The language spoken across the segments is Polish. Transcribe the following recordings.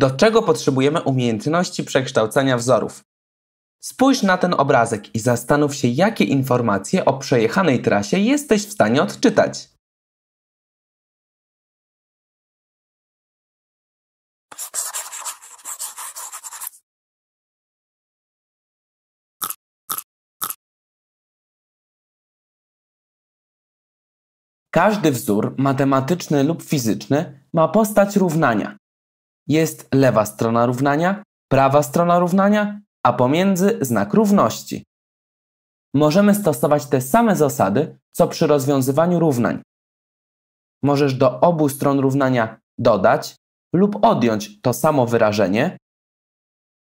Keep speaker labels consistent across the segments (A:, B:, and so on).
A: Do czego potrzebujemy umiejętności przekształcania wzorów? Spójrz na ten obrazek i zastanów się, jakie informacje o przejechanej trasie jesteś w stanie
B: odczytać.
A: Każdy wzór matematyczny lub fizyczny ma postać równania, jest lewa strona równania, prawa strona równania, a pomiędzy znak równości. Możemy stosować te same zasady, co przy rozwiązywaniu równań. Możesz do obu stron równania dodać lub odjąć to samo wyrażenie,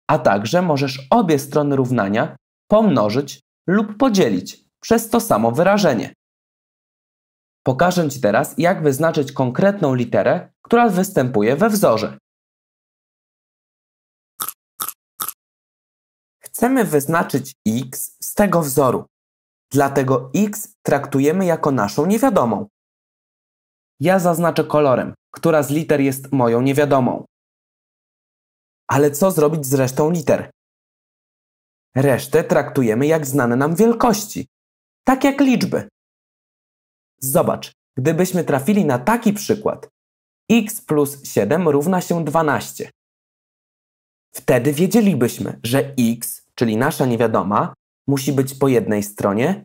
A: a także możesz obie strony równania pomnożyć lub podzielić przez to samo wyrażenie. Pokażę Ci teraz, jak wyznaczyć konkretną literę, która występuje we wzorze.
B: Chcemy wyznaczyć
A: x z tego wzoru, dlatego x traktujemy jako naszą niewiadomą. Ja zaznaczę kolorem, która z liter jest moją niewiadomą.
B: Ale co zrobić z resztą liter? Resztę
A: traktujemy jak znane nam wielkości, tak jak liczby. Zobacz, gdybyśmy trafili na taki przykład, x plus 7 równa się 12. Wtedy wiedzielibyśmy, że x czyli nasza niewiadoma, musi być po jednej stronie,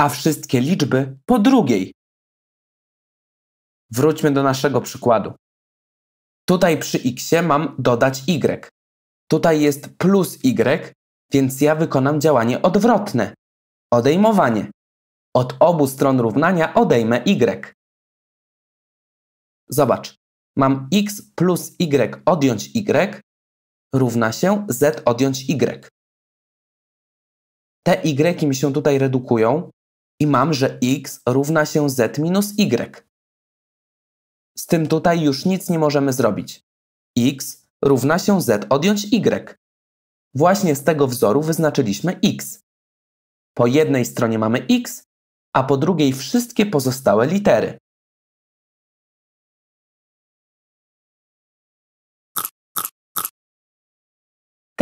A: a wszystkie liczby po
B: drugiej. Wróćmy do naszego przykładu. Tutaj
A: przy x mam dodać y. Tutaj jest plus y, więc ja wykonam działanie odwrotne. Odejmowanie. Od obu stron równania odejmę y. Zobacz, mam x plus y odjąć y, równa się z odjąć y. Te y mi się tutaj redukują i mam, że x równa się z minus y. Z tym tutaj już nic nie możemy zrobić. x równa się z odjąć y. Właśnie z tego wzoru wyznaczyliśmy x. Po jednej stronie mamy x, a po drugiej wszystkie
B: pozostałe litery.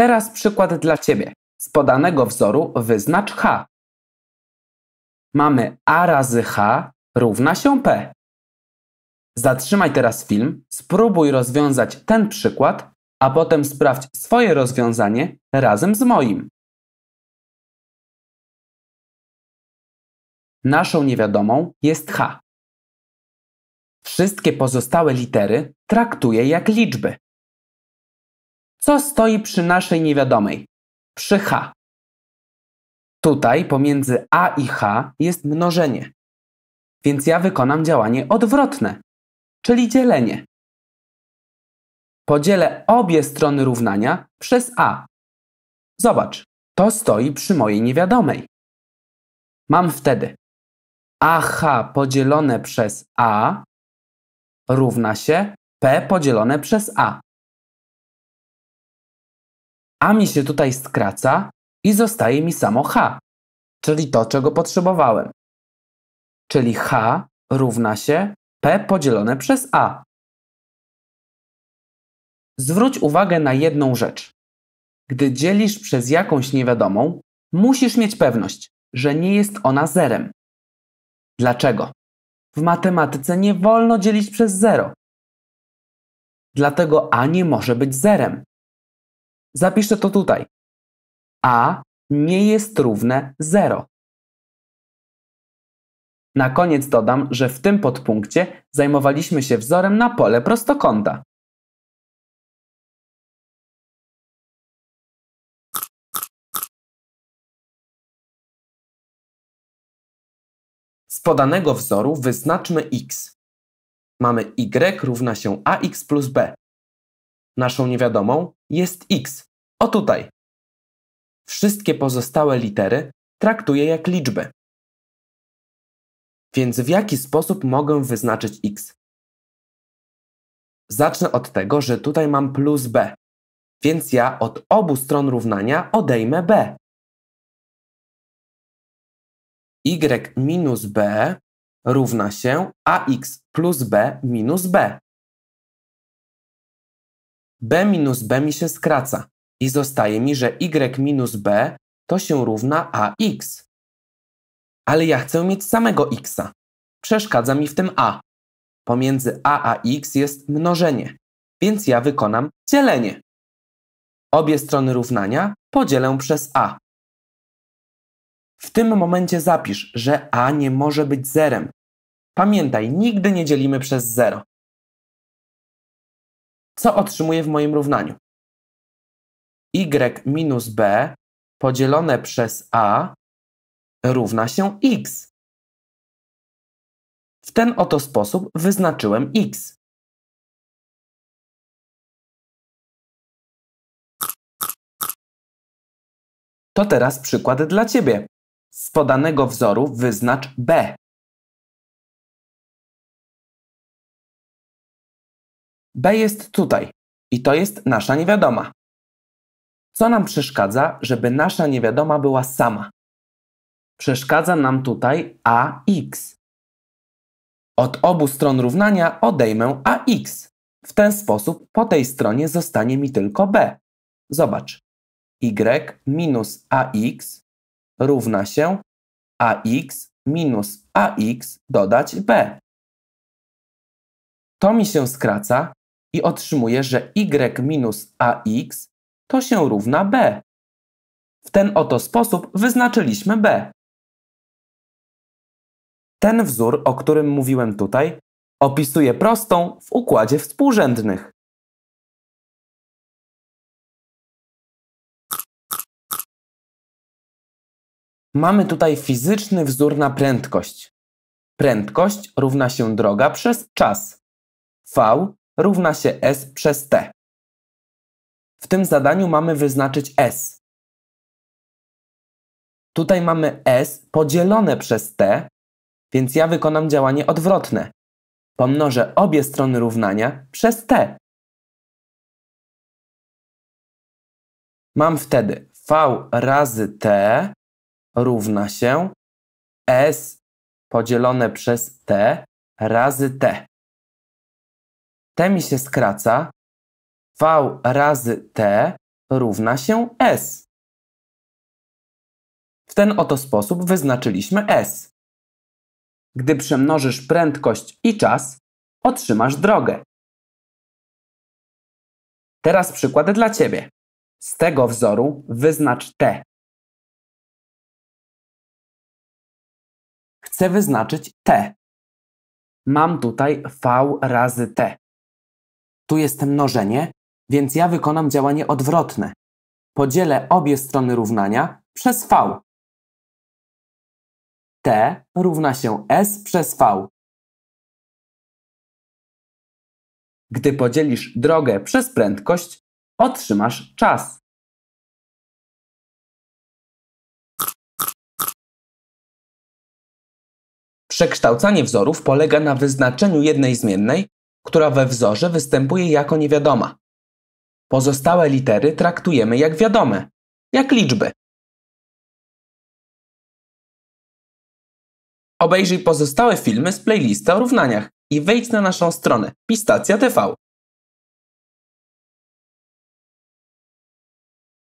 B: Teraz przykład dla Ciebie. Z
A: podanego wzoru wyznacz h. Mamy a razy h równa się p. Zatrzymaj teraz film, spróbuj rozwiązać ten przykład, a potem sprawdź swoje rozwiązanie razem z moim.
B: Naszą niewiadomą
A: jest h. Wszystkie pozostałe litery traktuję jak liczby. Co stoi przy naszej niewiadomej? Przy h.
B: Tutaj pomiędzy a i h jest mnożenie, więc ja wykonam działanie odwrotne, czyli dzielenie. Podzielę obie strony równania przez a. Zobacz,
A: to stoi przy mojej niewiadomej. Mam wtedy AH podzielone przez A równa się P podzielone przez
B: A a mi się tutaj skraca i zostaje mi samo h, czyli to, czego potrzebowałem. Czyli h równa się p podzielone przez a.
A: Zwróć uwagę na jedną rzecz. Gdy dzielisz przez jakąś niewiadomą, musisz mieć pewność, że nie jest ona zerem. Dlaczego?
B: W matematyce nie wolno dzielić przez zero. Dlatego a nie może być zerem. Zapiszę to tutaj. A
A: nie jest równe 0. Na koniec dodam, że w tym podpunkcie zajmowaliśmy się wzorem na pole prostokąta.
B: Z podanego
A: wzoru wyznaczmy x. Mamy y równa się ax plus b naszą niewiadomą, jest x. O tutaj. Wszystkie
B: pozostałe litery traktuję jak liczby. Więc
A: w jaki sposób mogę wyznaczyć x? Zacznę od tego, że tutaj mam plus b, więc ja od obu stron równania odejmę b.
B: y minus b
A: równa się ax plus b minus b b minus b mi się skraca i zostaje mi, że y minus b to się równa ax. Ale ja chcę mieć samego xa. Przeszkadza mi w tym a. Pomiędzy a a x jest mnożenie, więc ja wykonam dzielenie. Obie strony równania podzielę przez a. W tym momencie zapisz, że a nie może być zerem.
B: Pamiętaj, nigdy nie dzielimy przez zero co otrzymuję w moim równaniu? y minus b podzielone przez a równa się x. W ten oto sposób wyznaczyłem x. To teraz przykład dla Ciebie. Z podanego wzoru wyznacz B. B jest tutaj
A: i to jest nasza niewiadoma. Co nam przeszkadza, żeby nasza niewiadoma była sama? Przeszkadza nam tutaj AX. Od obu stron równania odejmę AX. W ten sposób po tej stronie zostanie mi tylko B. Zobacz. Y minus AX równa się AX minus AX dodać B. To mi się skraca i otrzymuję, że y minus ax to się równa b. W ten oto sposób wyznaczyliśmy b. Ten wzór, o którym mówiłem tutaj, opisuje prostą w układzie współrzędnych. Mamy tutaj fizyczny wzór na prędkość. Prędkość równa się droga przez czas. V równa się S przez T. W tym zadaniu mamy wyznaczyć S. Tutaj mamy S podzielone przez T, więc ja wykonam działanie odwrotne. Pomnożę obie strony równania przez T.
B: Mam wtedy V razy T równa się S podzielone przez T razy T. T mi się skraca. V razy T równa się S. W ten oto sposób wyznaczyliśmy S. Gdy przemnożysz prędkość i czas, otrzymasz drogę. Teraz przykłady dla Ciebie. Z tego wzoru wyznacz T. Chcę wyznaczyć T.
A: Mam tutaj V razy T tu jest mnożenie, więc ja wykonam działanie odwrotne. Podzielę obie strony równania przez V. T równa się S przez
B: V. Gdy podzielisz drogę przez prędkość, otrzymasz czas. Przekształcanie
A: wzorów polega na wyznaczeniu jednej zmiennej która we wzorze występuje jako niewiadoma. Pozostałe litery traktujemy jak wiadome, jak liczby.
B: Obejrzyj pozostałe filmy z playlisty o równaniach i wejdź na naszą stronę pistacja.tv.